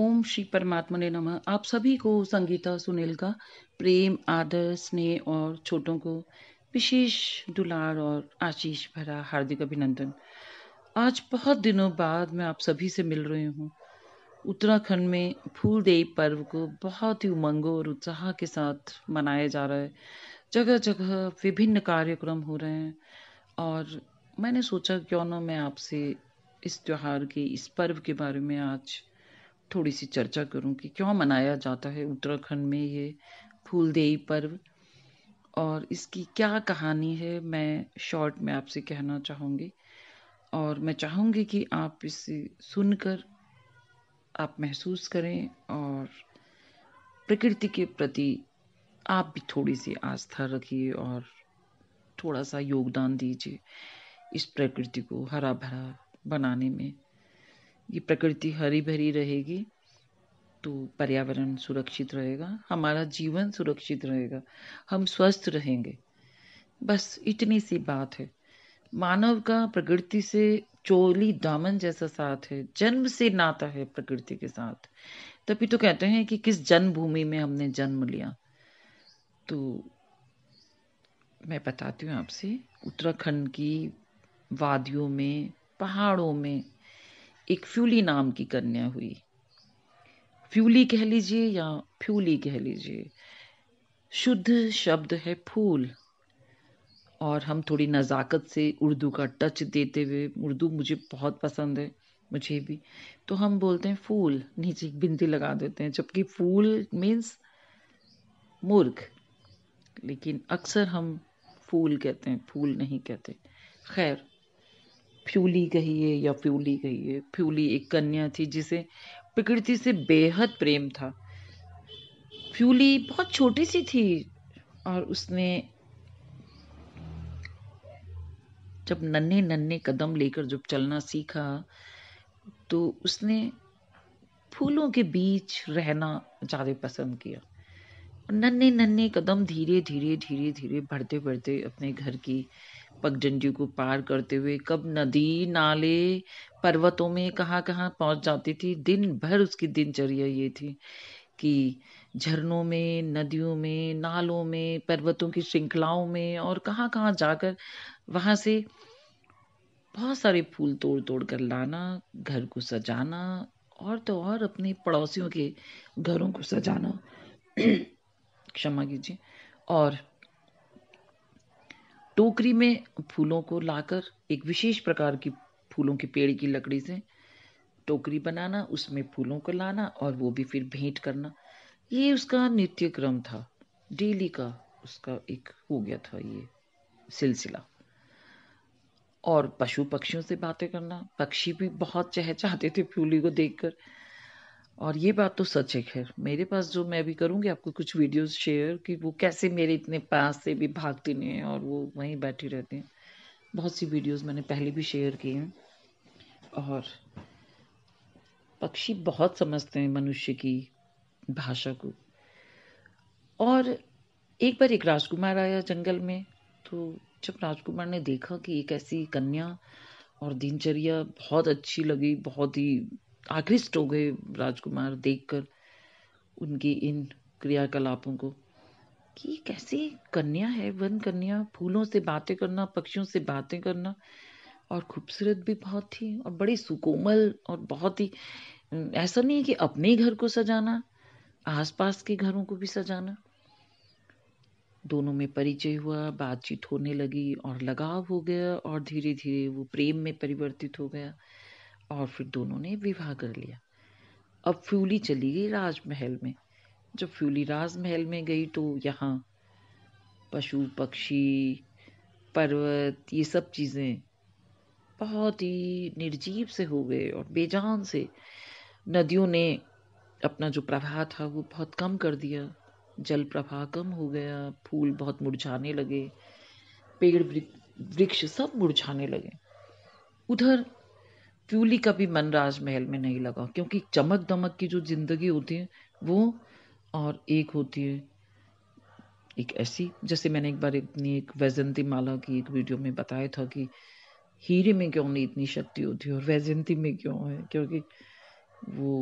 ओम श्री परमात्मा ने नमः आप सभी को संगीता सुनील का प्रेम आदर स्नेह और छोटों को विशेष दुलार और आशीष भरा हार्दिक अभिनंदन आज बहुत दिनों बाद मैं आप सभी से मिल रही हूँ उत्तराखंड में फूलदेई पर्व को बहुत ही उमंगों और उत्साह के साथ मनाया जा रहा है जगह जगह विभिन्न कार्यक्रम हो रहे हैं और मैंने सोचा क्यों ना मैं आपसे इस त्यौहार के इस पर्व के बारे में आज थोड़ी सी चर्चा करूं कि क्यों मनाया जाता है उत्तराखंड में ये फूलदेई पर्व और इसकी क्या कहानी है मैं शॉर्ट में आपसे कहना चाहूँगी और मैं चाहूँगी कि आप इसे सुनकर आप महसूस करें और प्रकृति के प्रति आप भी थोड़ी सी आस्था रखिए और थोड़ा सा योगदान दीजिए इस प्रकृति को हरा भरा बनाने में ये प्रकृति हरी भरी रहेगी तो पर्यावरण सुरक्षित रहेगा हमारा जीवन सुरक्षित रहेगा हम स्वस्थ रहेंगे बस इतनी सी बात है मानव का प्रकृति से चोली दामन जैसा साथ है जन्म से नाता है प्रकृति के साथ तभी तो कहते हैं कि किस जन्मभूमि में हमने जन्म लिया तो मैं बताती हूँ आपसे उत्तराखंड की वादियों में पहाड़ों में एक फ्यूली नाम की कन्या हुई फ्यूली कह लीजिए या फ्यूली कह लीजिए शुद्ध शब्द है फूल और हम थोड़ी नज़ाकत से उर्दू का टच देते हुए उर्दू मुझे बहुत पसंद है मुझे भी तो हम बोलते हैं फूल नीचे एक बिंदी लगा देते हैं जबकि फूल मीन्स मुर्ग लेकिन अक्सर हम फूल कहते हैं फूल नहीं कहते खैर फ्यूली है या फ्यूली है फ्यूली एक कन्या थी जिसे प्रकृति से बेहद प्रेम था फ्यूली बहुत छोटी सी थी और उसने जब नन्हे नन्हे कदम लेकर जब चलना सीखा तो उसने फूलों के बीच रहना ज़्यादा पसंद किया नन्हे नन्हे कदम धीरे धीरे धीरे धीरे बढ़ते बढ़ते अपने घर की पगडंडियों को पार करते हुए कब नदी नाले पर्वतों में कहाँ कहाँ पहुँच जाती थी दिन भर उसकी दिनचर्या ये थी कि झरनों में नदियों में नालों में पर्वतों की श्रृंखलाओं में और कहाँ कहाँ जाकर वहाँ से बहुत सारे फूल तोड़ तोड़ कर लाना घर को सजाना और तो और अपने पड़ोसियों के घरों को सजाना क्षमा कीजिए और टोकरी में फूलों को लाकर एक विशेष प्रकार की फूलों के पेड़ की लकड़ी से टोकरी बनाना उसमें फूलों को लाना और वो भी फिर भेंट करना ये उसका नित्य क्रम था डेली का उसका एक हो गया था ये सिलसिला और पशु पक्षियों से बातें करना पक्षी भी बहुत चहचहाते थे फूली को देखकर और ये बात तो सच है खैर मेरे पास जो मैं भी करूँगी आपको कुछ वीडियोस शेयर कि वो कैसे मेरे इतने पास से भी भागते हैं और वो वहीं बैठे रहते हैं बहुत सी वीडियोस मैंने पहले भी शेयर की हैं और पक्षी बहुत समझते हैं मनुष्य की भाषा को और एक बार एक राजकुमार आया जंगल में तो जब राजकुमार ने देखा कि एक ऐसी कन्या और दिनचर्या बहुत अच्छी लगी बहुत ही आकृष्ट हो गए राजकुमार देखकर उनकी इन क्रियाकलापों को कि कैसे कन्या है वन कन्या फूलों से बातें करना पक्षियों से बातें करना और खूबसूरत भी बहुत थी और बड़ी सुकोमल और बहुत ही ऐसा नहीं है कि अपने घर को सजाना आसपास के घरों को भी सजाना दोनों में परिचय हुआ बातचीत होने लगी और लगाव हो गया और धीरे धीरे वो प्रेम में परिवर्तित हो गया और फिर दोनों ने विवाह कर लिया अब फ्यूली चली गई राजमहल में जब फ्यूली राजमहल में गई तो यहाँ पशु पक्षी पर्वत ये सब चीज़ें बहुत ही निर्जीव से हो गए और बेजान से नदियों ने अपना जो प्रवाह था वो बहुत कम कर दिया जल प्रवाह कम हो गया फूल बहुत मुरझाने लगे पेड़ वृक्ष सब मुरझाने लगे उधर प्यूली कभी मन राजमहल में नहीं लगा क्योंकि चमक दमक की जो जिंदगी होती है वो और एक होती है एक ऐसी जैसे मैंने एक बार इतनी एक वैजंती माला की एक वीडियो में बताया था कि हीरे में क्यों नहीं इतनी शक्ति होती और वैजंती में क्यों है क्योंकि वो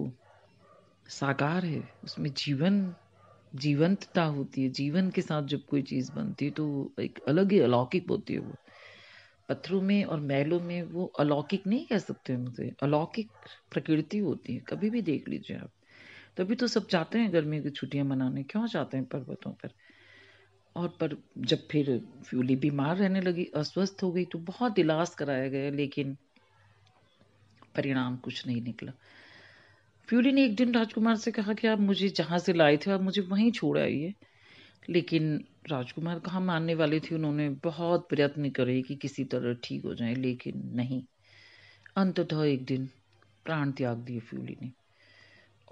साकार है उसमें जीवन जीवंतता होती है जीवन के साथ जब कोई चीज़ बनती है तो एक अलग ही अलौकिक होती है वो पत्थरों में और मैलों में वो अलौकिक नहीं कह सकते मुझे अलौकिक प्रकृति होती है कभी भी देख लीजिए आप तभी तो सब जाते हैं गर्मी की छुट्टियां मनाने क्यों जाते हैं पर्वतों पर और पर जब फिर फ्यूली बीमार रहने लगी अस्वस्थ हो गई तो बहुत इलाज कराया गया लेकिन परिणाम कुछ नहीं निकला फ्यूली ने एक दिन राजकुमार से कहा कि आप मुझे जहाँ से लाए थे आप मुझे वहीं छोड़ आइए लेकिन राजकुमार कहाँ मानने वाली थी उन्होंने बहुत प्रयत्न करे कि किसी तरह ठीक हो जाए लेकिन नहीं अंततः एक दिन प्राण त्याग दिए फ्यूली ने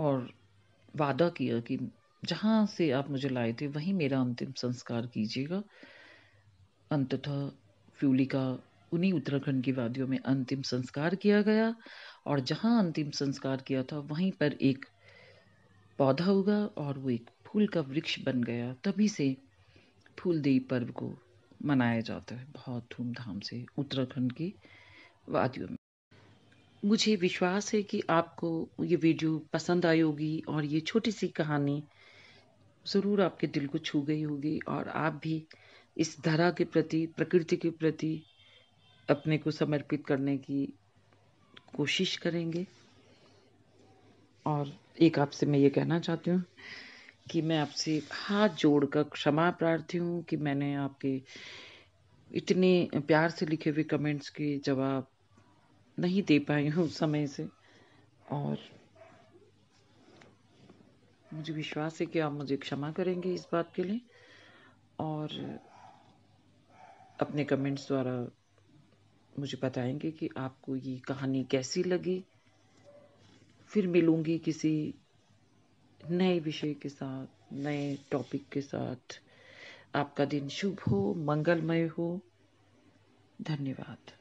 और वादा किया कि जहाँ से आप मुझे लाए थे वहीं मेरा अंतिम संस्कार कीजिएगा अंततः फ्यूली का उन्हीं उत्तराखंड की वादियों में अंतिम संस्कार किया गया और जहाँ अंतिम संस्कार किया था वहीं पर एक पौधा उगा और वो एक फूल का वृक्ष बन गया तभी से फूलदेई पर्व को मनाया जाता है बहुत धूमधाम से उत्तराखंड की वादियों में मुझे विश्वास है कि आपको ये वीडियो पसंद आई होगी और ये छोटी सी कहानी ज़रूर आपके दिल को छू गई होगी और आप भी इस धरा के प्रति प्रकृति के प्रति अपने को समर्पित करने की कोशिश करेंगे और एक आपसे मैं ये कहना चाहती हूँ कि मैं आपसे हाथ जोड़कर क्षमा प्रार्थी हूँ कि मैंने आपके इतने प्यार से लिखे हुए कमेंट्स के जवाब नहीं दे पाई हूँ समय से और मुझे विश्वास है कि आप मुझे क्षमा करेंगे इस बात के लिए और अपने कमेंट्स द्वारा मुझे बताएंगे कि आपको ये कहानी कैसी लगी फिर मिलूँगी किसी नए विषय के साथ नए टॉपिक के साथ आपका दिन शुभ हो मंगलमय हो धन्यवाद